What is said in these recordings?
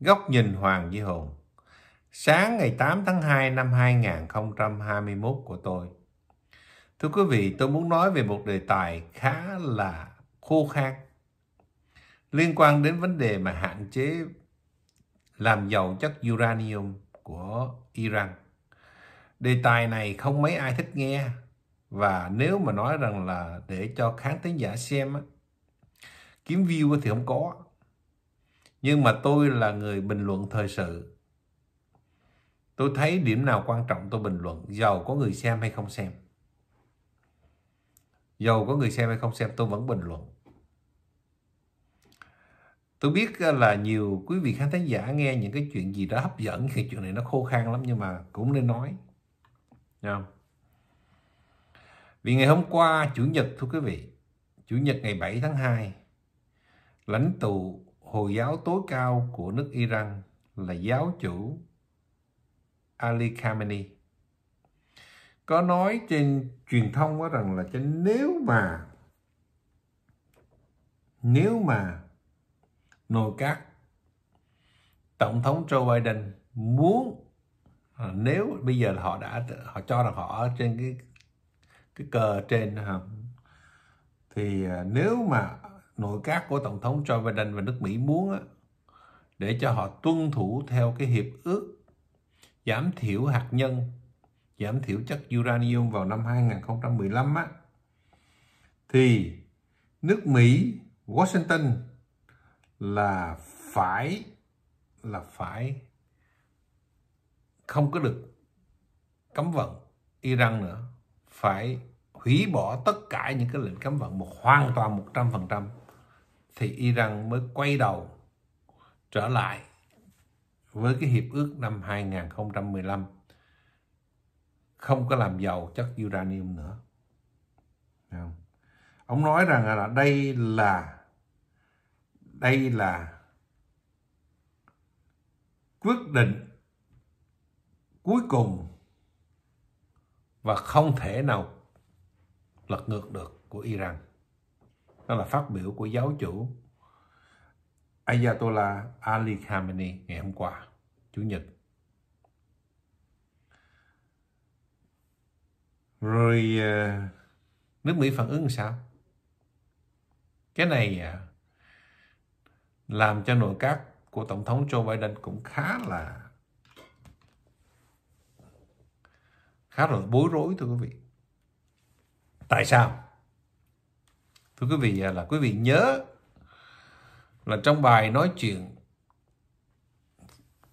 Góc nhìn Hoàng Duy Hùng Sáng ngày 8 tháng 2 năm 2021 của tôi Thưa quý vị, tôi muốn nói về một đề tài khá là khô khan liên quan đến vấn đề mà hạn chế làm giàu chất uranium của Iran. Đề tài này không mấy ai thích nghe và nếu mà nói rằng là để cho khán thính giả xem á, kiếm view thì không có nhưng mà tôi là người bình luận thời sự tôi thấy điểm nào quan trọng tôi bình luận giàu có người xem hay không xem giàu có người xem hay không xem tôi vẫn bình luận tôi biết ờ, là nhiều quý vị khán thính giả nghe những cái chuyện gì đó hấp dẫn thì chuyện này nó khô khan lắm nhưng mà cũng nên nói không? vì ngày hôm qua chủ nhật thưa quý vị chủ nhật ngày 7 tháng 2 lãnh tụ Hồi giáo tối cao của nước Iran là giáo chủ Ali Khamenei có nói trên truyền thông đó rằng là nếu mà nếu mà nội các tổng thống Joe Biden muốn à, nếu bây giờ họ đã họ cho rằng họ ở trên cái cái cờ trên thì à, nếu mà nội các của Tổng thống Joe Biden và nước Mỹ muốn á, để cho họ tuân thủ theo cái hiệp ước giảm thiểu hạt nhân, giảm thiểu chất uranium vào năm 2015 á, thì nước Mỹ, Washington là phải là phải không có được cấm vận Iran nữa phải hủy bỏ tất cả những cái lệnh cấm vận một hoàn toàn 100% thì Iran mới quay đầu trở lại với cái hiệp ước năm 2015 không có làm giàu chất uranium nữa. Ông nói rằng là đây là đây là quyết định cuối cùng và không thể nào lật ngược được của Iran đó là phát biểu của giáo chủ Ayatollah Ali Khamenei ngày hôm qua, Chủ nhật. Rồi ờ, nước Mỹ phản ứng sao? Cái này ờ, làm cho nội các của Tổng thống Joe Biden cũng khá là khá là bối rối thưa quý vị. Tại sao? thưa quý vị là quý vị nhớ là trong bài nói chuyện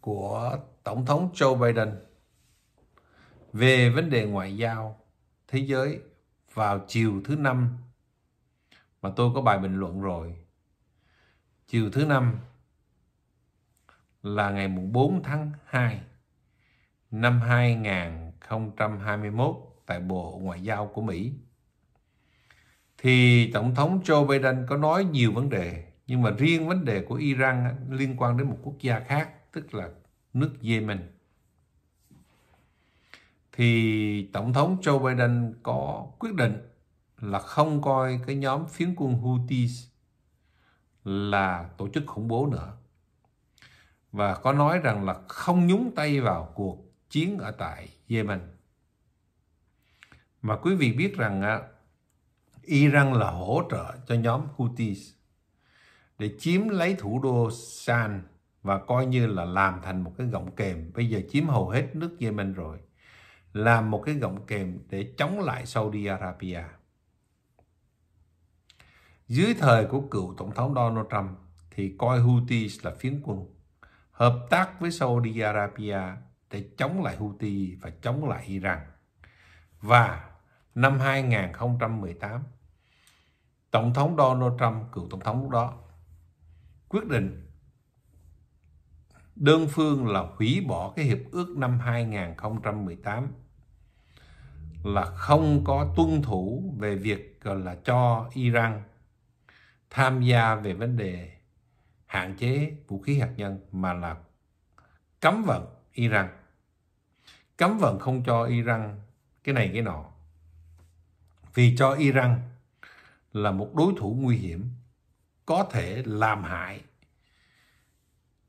của tổng thống Joe Biden về vấn đề ngoại giao thế giới vào chiều thứ năm mà tôi có bài bình luận rồi chiều thứ năm là ngày mùng 4 tháng 2 năm 2021 tại Bộ Ngoại giao của Mỹ thì Tổng thống Joe Biden có nói nhiều vấn đề nhưng mà riêng vấn đề của Iran liên quan đến một quốc gia khác tức là nước Yemen thì Tổng thống Joe Biden có quyết định là không coi cái nhóm phiến quân Houthis là tổ chức khủng bố nữa và có nói rằng là không nhúng tay vào cuộc chiến ở tại Yemen mà quý vị biết rằng Iran là hỗ trợ cho nhóm Houthis để chiếm lấy thủ đô San và coi như là làm thành một cái gọng kềm. Bây giờ chiếm hầu hết nước Yemen rồi. Làm một cái gọng kềm để chống lại Saudi Arabia. Dưới thời của cựu Tổng thống Donald Trump thì coi Houthis là phiến quân. Hợp tác với Saudi Arabia để chống lại Houthi và chống lại Iran. Và năm 2018, Tổng thống Donald Trump, cựu Tổng thống lúc đó, quyết định đơn phương là hủy bỏ cái hiệp ước năm 2018 là không có tuân thủ về việc gọi là cho Iran tham gia về vấn đề hạn chế vũ khí hạt nhân mà là cấm vận Iran cấm vận không cho Iran cái này cái nọ vì cho Iran là một đối thủ nguy hiểm có thể làm hại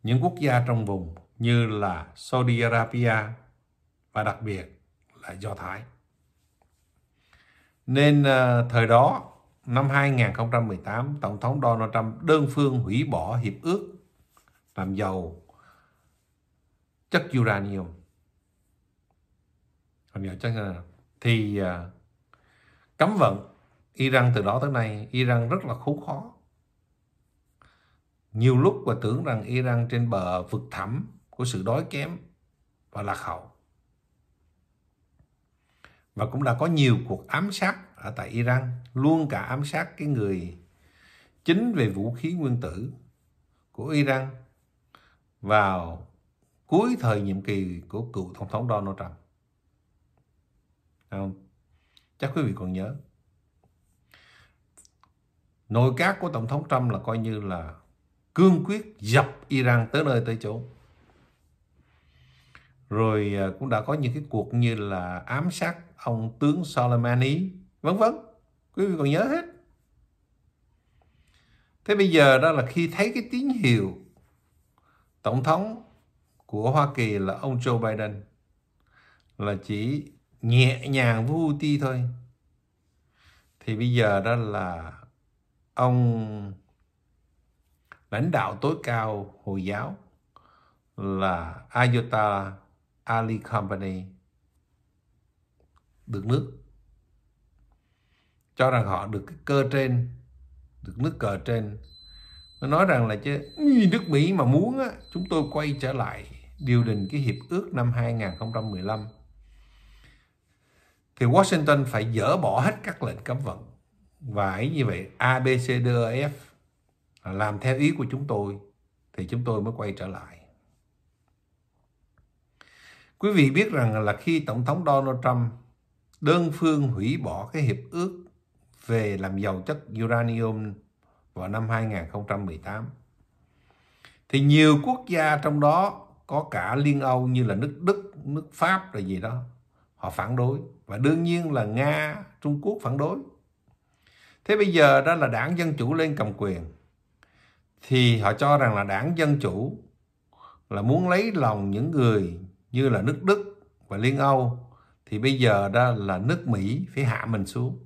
những quốc gia trong vùng như là Saudi Arabia và đặc biệt là Do Thái. Nên ờ, thời đó, năm 2018, Tổng thống Donald Trump đơn phương hủy bỏ hiệp ước làm giàu chất uranium. còn giàu chất uranium. Thì ờ, cấm vận Iran từ đó tới nay Iran rất là khốn khó nhiều lúc và tưởng rằng Iran trên bờ vực thẳm của sự đói kém và lạc hậu và cũng đã có nhiều cuộc ám sát ở tại Iran luôn cả ám sát cái người chính về vũ khí nguyên tử của Iran vào cuối thời nhiệm kỳ của cựu tổng thống Donald Trump. Không? chắc quý vị còn nhớ nội các của tổng thống Trump là coi như là cương quyết dập Iran tới nơi tới chốn rồi à, cũng đã có những cái cuộc như là ám sát ông tướng Soleimani vân vân quý vị còn nhớ hết thế bây giờ đó là khi thấy cái tín hiệu tổng thống của Hoa Kỳ là ông Joe Biden là chỉ nhẹ nhàng với Houthi thôi thì bây giờ đó là ông lãnh đạo tối cao Hồi giáo là Ayatollah Ali Khamenei được nước cho rằng họ được cái cơ trên được nước cờ trên nó nói rằng là chứ nước Mỹ mà muốn á, chúng tôi quay trở lại điều đình cái hiệp ước năm 2015 thì Washington phải dỡ bỏ hết các lệnh cấm vận và ấy như vậy A B C D E F làm theo ý của chúng tôi thì chúng tôi mới quay trở lại quý vị biết rằng là khi tổng thống Donald Trump đơn phương hủy bỏ cái hiệp ước về làm giàu chất uranium vào năm 2018 thì nhiều quốc gia trong đó có cả Liên Âu như là nước Đức, nước Pháp rồi gì đó họ phản đối và đương nhiên là nga trung quốc phản đối thế bây giờ đó là đảng dân chủ lên cầm quyền thì họ cho rằng là đảng dân chủ là muốn lấy lòng những người như là nước đức và liên âu thì bây giờ đó là nước mỹ phải hạ mình xuống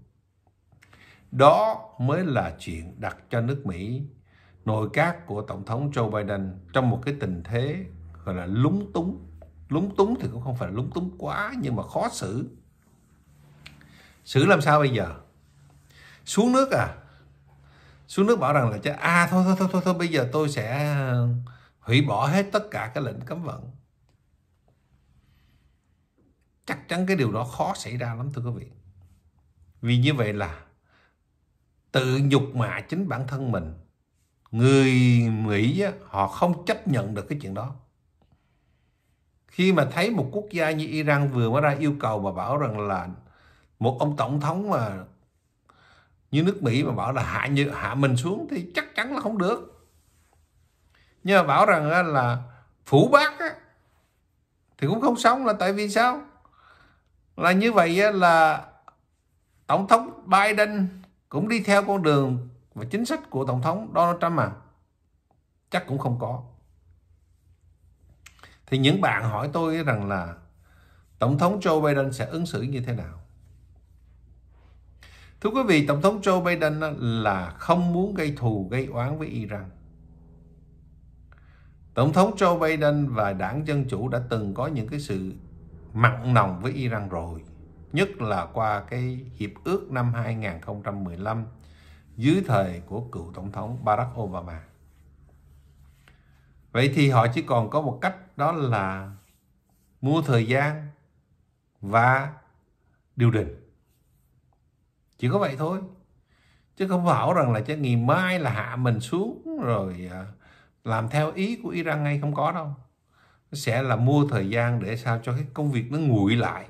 đó mới là chuyện đặt cho nước mỹ nội các của tổng thống joe biden trong một cái tình thế gọi là lúng túng lúng túng thì cũng không phải lúng túng quá nhưng mà khó xử xử làm sao bây giờ xuống nước à xuống nước bảo rằng là cho à thôi thôi thôi thôi thôi bây giờ tôi sẽ ờ, hủy bỏ hết tất cả cái lệnh cấm vận chắc chắn cái điều đó khó xảy ra lắm thưa quý vị vì như vậy là tự nhục mạ chính bản thân mình người mỹ họ không chấp nhận được cái chuyện đó khi mà thấy một quốc gia như Iran vừa mới ra yêu cầu mà bảo rằng là một ông tổng thống mà như nước Mỹ mà bảo là hạ như hạ mình xuống thì chắc chắn là không được nhưng mà bảo rằng là phủ bác á, thì cũng không sống là tại vì sao là như vậy là tổng thống Biden cũng đi theo con đường và chính sách của tổng thống Donald Trump mà chắc cũng không có thì những bạn hỏi tôi rằng là tổng thống Joe Biden sẽ ứng xử như thế nào thưa quý vị tổng thống Joe Biden là không muốn gây thù gây oán với Iran tổng thống Joe Biden và đảng dân chủ đã từng có những cái sự mặn nồng với Iran rồi nhất là qua cái hiệp ước năm 2015 dưới thời của cựu tổng thống Barack Obama vậy thì họ chỉ còn có một cách đó là mua thời gian và điều đình chỉ có vậy thôi chứ không bảo rằng là chứ ngày mai là hạ mình xuống rồi à, làm theo ý của Iran ngay không có đâu nó sẽ là mua thời gian để sao cho cái công việc nó nguội lại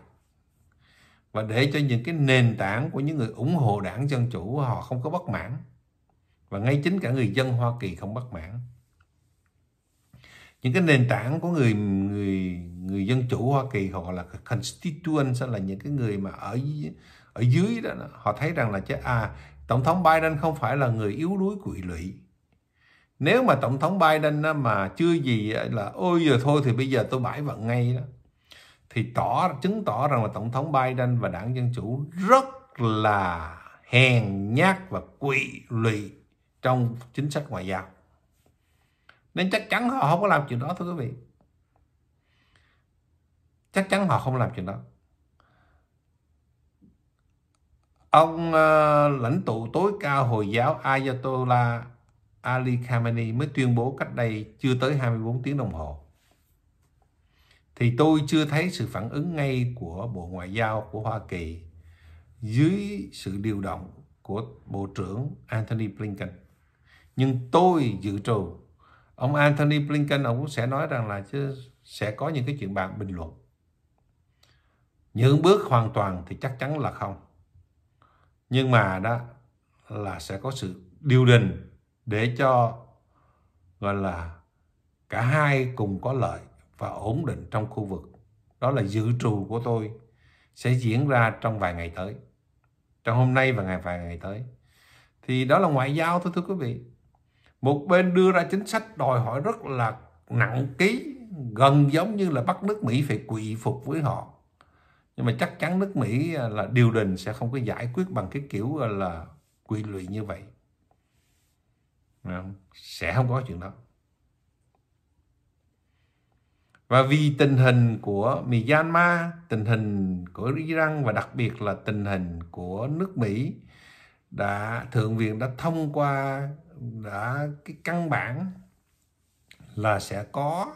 và để cho những cái nền tảng của những người ủng hộ đảng dân chủ họ không có bất mãn và ngay chính cả người dân Hoa Kỳ không bất mãn những cái nền tảng của người người người dân chủ Hoa Kỳ họ là constituents là những cái người mà ở ở dưới đó họ thấy rằng là chứ à tổng thống Biden không phải là người yếu đuối quỵ lụy nếu mà tổng thống Biden mà chưa gì là ôi giờ thôi thì bây giờ tôi bãi vận ngay đó thì tỏ chứng tỏ rằng là tổng thống Biden và đảng dân chủ rất là hèn nhát và quỵ lụy trong chính sách ngoại giao nên chắc chắn họ không có làm chuyện đó thưa quý vị chắc chắn họ không làm chuyện đó ông uh, lãnh tụ tối cao hồi giáo Ayatollah Ali Khamenei mới tuyên bố cách đây chưa tới 24 tiếng đồng hồ thì tôi chưa thấy sự phản ứng ngay của Bộ Ngoại giao của Hoa Kỳ dưới sự điều động của Bộ trưởng Anthony Blinken. Nhưng tôi dự trù ông Anthony Blinken ông cũng sẽ nói rằng là chứ sẽ có những cái chuyện bàn bình luận những bước hoàn toàn thì chắc chắn là không nhưng mà đó là sẽ có sự điều đình để cho gọi là cả hai cùng có lợi và ổn định trong khu vực đó là dự trù của tôi sẽ diễn ra trong vài ngày tới trong hôm nay và ngày vài ngày tới thì đó là ngoại giao thôi thưa quý vị một bên đưa ra chính sách đòi hỏi rất là nặng ký gần giống như là bắt nước Mỹ phải quỳ phục với họ nhưng mà chắc chắn nước Mỹ à, là điều đình sẽ không có giải quyết bằng cái kiểu là quy lụy như vậy không? sẽ không có chuyện đó và vì tình hình của Myanmar, tình hình của Iran và đặc biệt là tình hình của nước Mỹ đã thượng viện đã thông qua đã cái căn bản là sẽ có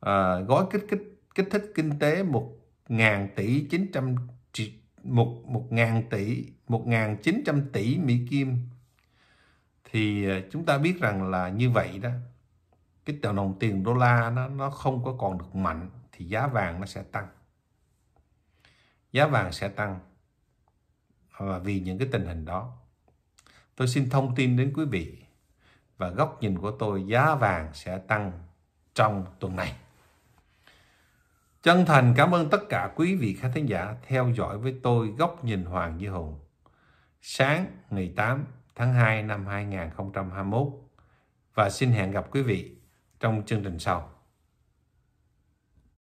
à, gói kích kích kích thích kinh tế một ngàn tỷ chín trăm một một ngàn tỷ một ngàn chín trăm tỷ Mỹ Kim thì à, chúng ta biết rằng là như vậy đó cái tờ đồng tiền đô la nó nó không có còn được mạnh thì giá vàng nó sẽ tăng giá vàng sẽ tăng và vì những cái tình hình đó. Tôi xin thông tin đến quý vị và góc nhìn của tôi giá vàng sẽ tăng trong tuần này. Chân thành cảm ơn tất cả quý vị khán thính giả theo dõi với tôi Góc nhìn Hoàng Như Hùng. Sáng ngày 8 tháng 2 năm 2021 và xin hẹn gặp quý vị trong chương trình sau.